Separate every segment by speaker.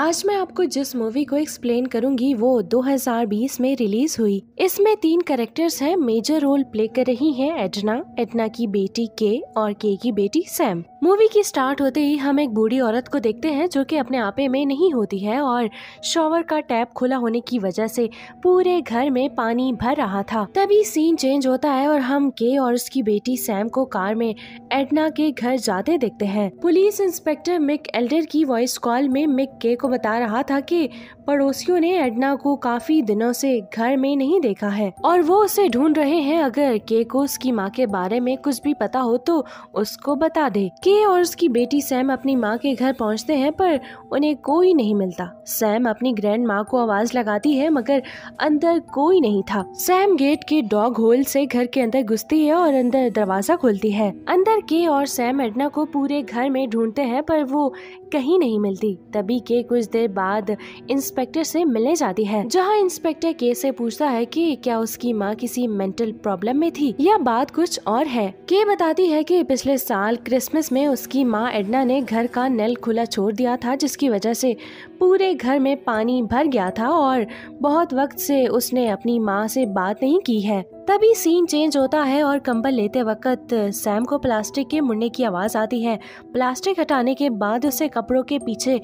Speaker 1: आज मैं आपको जिस मूवी को एक्सप्लेन करूंगी वो 2020 में रिलीज हुई इसमें तीन करेक्टर्स हैं मेजर रोल प्ले कर रही हैं एडना एडना की बेटी के और के की बेटी सैम मूवी की स्टार्ट होते ही हम एक बूढ़ी औरत को देखते हैं जो कि अपने आपे में नहीं होती है और शॉवर का टैप खुला होने की वजह से पूरे घर में पानी भर रहा था तभी सीन चेंज होता है और हम के और उसकी बेटी सैम को कार में एडना के घर जाते देखते हैं पुलिस इंस्पेक्टर मिक एल्डर की वॉइस कॉल में मिक के को बता रहा था कि पड़ोसियों ने एडना को काफी दिनों से घर में नहीं देखा है और वो उसे ढूंढ रहे हैं अगर के को उसकी माँ के बारे में कुछ भी पता हो तो उसको बता दे के और उसकी बेटी सैम अपनी माँ के घर पहुँचते हैं पर उन्हें कोई नहीं मिलता सैम अपनी ग्रैंड माँ को आवाज लगाती है मगर अंदर कोई नहीं था सैम गेट के डॉग होल से घर के अंदर घुसती है और अंदर दरवाजा खोलती है अंदर के और सैम एडना को पूरे घर में ढूंढते हैं पर वो कहीं नहीं मिलती तभी के कुछ देर बाद इंस्पेक्टर से मिलने जाती है जहां इंस्पेक्टर के से पूछता है कि क्या उसकी माँ किसी मेंटल प्रॉब्लम में थी या बात कुछ और है के बताती है कि पिछले साल क्रिसमस में उसकी माँ एडना ने घर का नल खुला छोड़ दिया था जिसकी वजह से पूरे घर में पानी भर गया था और बहुत वक्त से उसने अपनी माँ से बात नहीं की है तभी सीन चेंज होता है और कंबल लेते वक्त सैम को प्लास्टिक के मुड़ने की आवाज़ आती है प्लास्टिक हटाने के बाद उसे कपड़ों के पीछे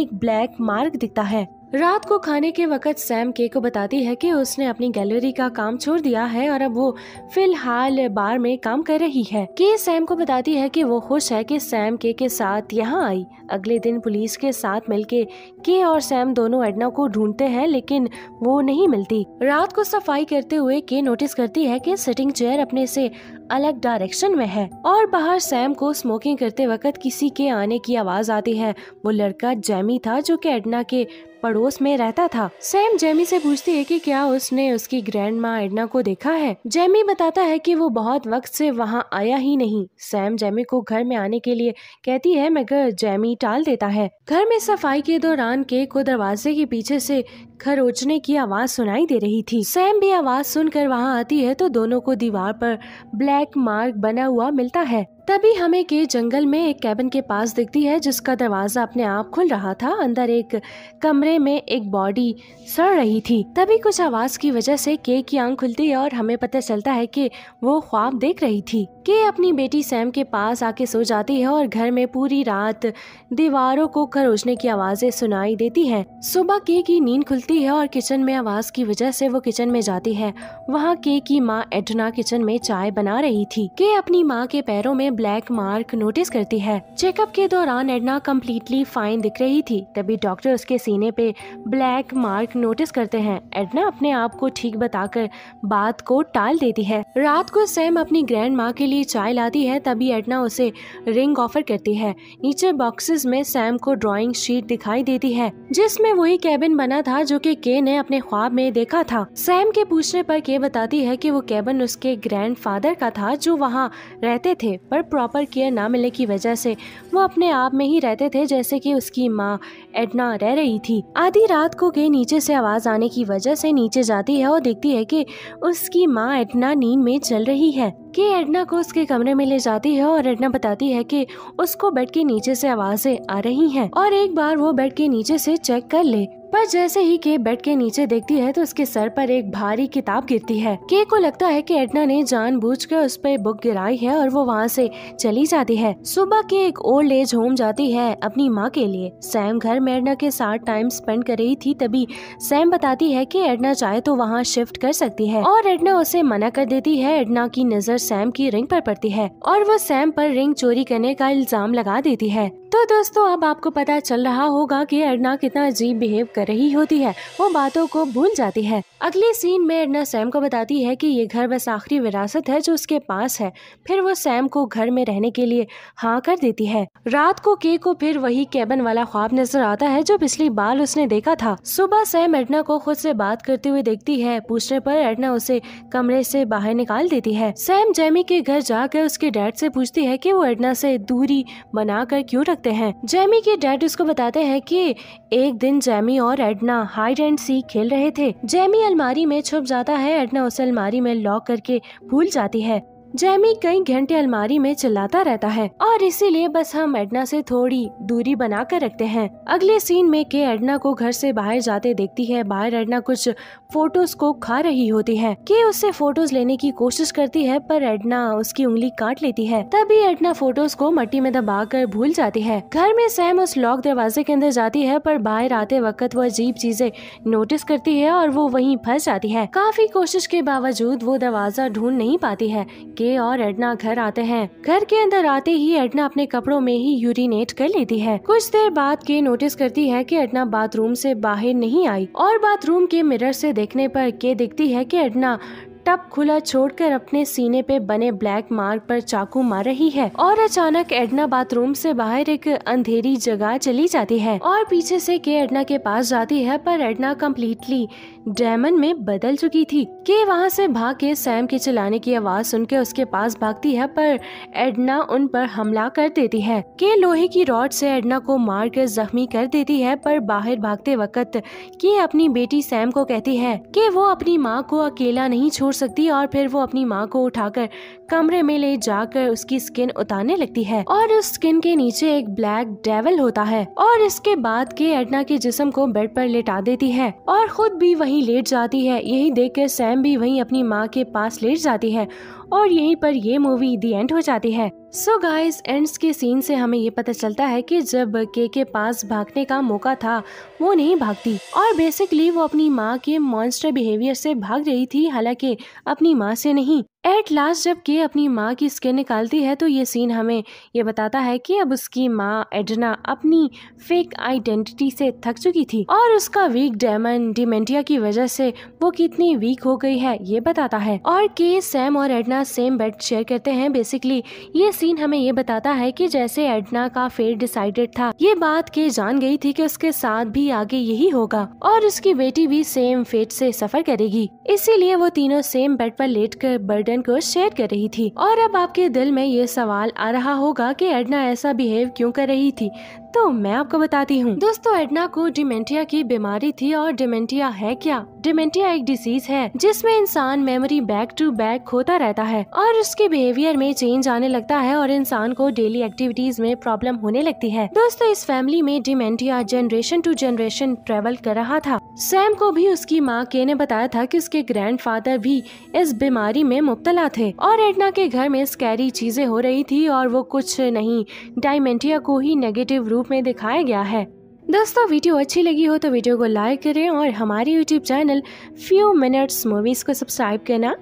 Speaker 1: एक ब्लैक मार्क दिखता है रात को खाने के वक्त सैम के को बताती है कि उसने अपनी गैलरी का काम छोड़ दिया है और अब वो फिलहाल बार में काम कर रही है के सैम को बताती है कि वो खुश है कि सैम के के साथ यहाँ आई अगले दिन पुलिस के साथ मिलके के और सैम दोनों एडना को ढूंढते हैं लेकिन वो नहीं मिलती रात को सफाई करते हुए के नोटिस करती है की सिटिंग चेयर अपने से अलग डायरेक्शन में है और बाहर सैम को स्मोकिंग करते वक्त किसी के आने की आवाज आती है वो लड़का जैमी था जो की एडना के पड़ोस में रहता था सैम जेमी से पूछती है कि क्या उसने उसकी ग्रैंड माँ एडना को देखा है जेमी बताता है कि वो बहुत वक्त से वहाँ आया ही नहीं सैम जेमी को घर में आने के लिए कहती है मगर जेमी टाल देता है घर में सफाई के दौरान केक को दरवाजे के पीछे से खरोचने की आवाज सुनाई दे रही थी सैम भी आवाज सुनकर वहाँ आती है तो दोनों को दीवार पर ब्लैक ट्रैक मार्ग बना हुआ मिलता है तभी हमें के जंगल में एक कैबिन के पास दिखती है जिसका दरवाज़ा अपने आप खुल रहा था अंदर एक कमरे में एक बॉडी सड़ रही थी तभी कुछ आवाज़ की वजह से के की आंख खुलती है और हमें पता चलता है कि वो ख्वाब देख रही थी के अपनी बेटी सैम के पास आके सो जाती है और घर में पूरी रात दीवारों को खरोजने की आवाज़ें सुनाई देती है सुबह के की नींद खुलती है और किचन में आवाज़ की वजह से वो किचन में जाती है वहाँ के की माँ एडना किचन में चाय बना रही थी के अपनी माँ के पैरों में ब्लैक मार्क नोटिस करती है चेकअप के दौरान एडना कम्प्लीटली फाइन दिख रही थी तभी डॉक्टर उसके सीने पे ब्लैक मार्क नोटिस करते हैं एडना अपने आप को ठीक बताकर बात को टाल देती है रात को सैम अपनी ग्रैंड माँ के लिए चाय लाती है तभी एडना उसे रिंग ऑफर करती है नीचे बॉक्सेस में सैम को ड्राइंग शीट दिखाई देती है जिसमें वही कैबिन बना था जो कि के ने अपने ख्वाब में देखा था सैम के पूछने पर के बताती है कि वो कैबिन उसके ग्रैंडफादर फादर का था जो वहाँ रहते थे पर प्रॉपर केयर ना मिलने की वजह से वो अपने आप में ही रहते थे जैसे कि उसकी माँ एडना रह रही थी आधी रात को गई नीचे से आवाज़ आने की वजह से नीचे जाती है और देखती है कि उसकी माँ एडना नींद में चल रही है के एडना को उसके कमरे में ले जाती है और एडना बताती है कि उसको बेड के नीचे से आवाजें आ रही हैं और एक बार वो बेड के नीचे से चेक कर ले पर जैसे ही के बेड के नीचे देखती है तो उसके सर पर एक भारी किताब गिरती है के को लगता है कि एटना ने जानबूझकर उस पर बुक गिराई है और वो वहाँ से चली जाती है सुबह के एक ओल्ड एज होम जाती है अपनी माँ के लिए सैम घर में एडना के साथ टाइम स्पेंड कर रही थी तभी सैम बताती है की एडना चाहे तो वहाँ शिफ्ट कर सकती है और एडना उसे मना कर देती है एडना की नजर सैम की रिंग पर पड़ती है और वो सैम पर रिंग चोरी करने का इल्जाम लगा देती है तो दोस्तों अब आपको पता चल रहा होगा कि एडना कितना अजीब बिहेव कर कर रही होती है वो बातों को भूल जाती है अगले सीन में एडना सैम को बताती है कि ये घर बस आखिरी विरासत है जो उसके पास है फिर वो सैम को घर में रहने के लिए हाँ कर देती है रात को के को फिर वही कैबन वाला ख्वाब नजर आता है जो पिछली बार उसने देखा था सुबह सैम एडना को खुद ऐसी बात करते हुए देखती है पूछने आरोप एडना उसे कमरे ऐसी बाहर निकाल देती है सैम जैमी के घर जाकर उसके डैड ऐसी पूछती है की वो एडना ऐसी दूरी बना क्यों रखते हैं जैमी के डैड उसको बताते हैं की एक दिन जैमी और और एडना हाइड एंड सी खेल रहे थे जैमी अलमारी में छुप जाता है एडना उसे अलमारी में लॉक करके भूल जाती है जैमी कई घंटे अलमारी में चिल्लाता रहता है और इसीलिए बस हम एडना से थोड़ी दूरी बना कर रखते हैं अगले सीन में के एडना को घर से बाहर जाते देखती है बाहर एडना कुछ फोटोज को खा रही होती है के उससे फोटोज लेने की कोशिश करती है पर एडना उसकी उंगली काट लेती है तभी एडना फोटोज को मट्टी में दबा कर भूल जाती है घर में सैम उस लॉक दरवाजे के अंदर जाती है पर बाहर आते वक्त वो अजीब चीजें नोटिस करती है और वो वही फंस जाती है काफी कोशिश के बावजूद वो दरवाजा ढूंढ नहीं पाती है के और एडना घर आते हैं घर के अंदर आते ही एडना अपने कपड़ों में ही यूरिनेट कर लेती है कुछ देर बाद के नोटिस करती है कि एडना बाथरूम से बाहर नहीं आई और बाथरूम के मिरर से देखने पर के दिखती है कि एडना टप खुला छोड़कर अपने सीने पे बने ब्लैक मार्क पर चाकू मार रही है और अचानक एडना बाथरूम से बाहर एक अंधेरी जगह चली जाती है और पीछे से के एडना के पास जाती है पर एडना कम्प्लीटली डायमंड में बदल चुकी थी के वहाँ से भाग के सैम के चलाने की आवाज सुन के उसके पास भागती है पर एडना उन पर हमला कर देती है के लोहे की रॉड से एडना को मार कर जख्मी कर देती है पर बाहर भागते वक्त के अपनी बेटी सैम को कहती है कि वो अपनी माँ को अकेला नहीं छोड़ सकती और फिर वो अपनी माँ को उठाकर कमरे में ले जाकर उसकी स्किन उतारने लगती है और उस स्किन के नीचे एक ब्लैक डेवल होता है और इसके बाद के एडना के जिसम को बेड पर लेटा देती है और खुद भी वहीं लेट जाती है यही देखकर सैम भी वहीं अपनी माँ के पास लेट जाती है और यहीं पर ये मूवी दी एंड हो जाती है सो गाइस एंड्स के सीन से हमें ये पता चलता है कि जब के के पास भागने का मौका था वो नहीं भागती और बेसिकली वो अपनी माँ के मॉन्स्टर बिहेवियर से भाग रही थी हालांकि अपनी माँ से नहीं एट लास्ट जब के अपनी माँ की स्किन निकालती है तो ये सीन हमें ये बताता है कि अब उसकी माँ एडना अपनी फेक आइडेंटिटी से थक चुकी थी और उसका वीक डेमन डिमेंटिया की वजह से वो कितनी वीक हो गई है ये बताता है और के सैम और एडना सेम बेड शेयर करते हैं बेसिकली ये सीन हमें ये बताता है कि जैसे एडना का फेट डिसाइडेड था ये बात के जान गई थी कि उसके साथ भी आगे यही होगा और उसकी बेटी भी सेम फेट से सफर करेगी इसीलिए वो तीनों सेम बेड पर लेट कर बर्ड कंटेंट को शेयर कर रही थी और अब आपके दिल में ये सवाल आ रहा होगा कि एडना ऐसा बिहेव क्यों कर रही थी तो मैं आपको बताती हूँ दोस्तों एडना को डिमेंटिया की बीमारी थी और डिमेंटिया है क्या डिमेंटिया एक डिसीज है जिसमें इंसान मेमोरी बैक टू बैक खोता रहता है और उसके बिहेवियर में चेंज आने लगता है और इंसान को डेली एक्टिविटीज में प्रॉब्लम होने लगती है दोस्तों इस फैमिली में dementia generation to generation travel कर रहा था सैम को भी उसकी माँ के ने बताया था की उसके ग्रैंड भी इस बीमारी में मुबतला थे और एडना के घर में स्कैरी चीजें हो रही थी और वो कुछ नहीं डायमेंटिया को ही नेगेटिव रूप रूप में दिखाया गया है दोस्तों वीडियो अच्छी लगी हो तो वीडियो को लाइक करें और हमारे YouTube channel few minutes movies को सब्सक्राइब करना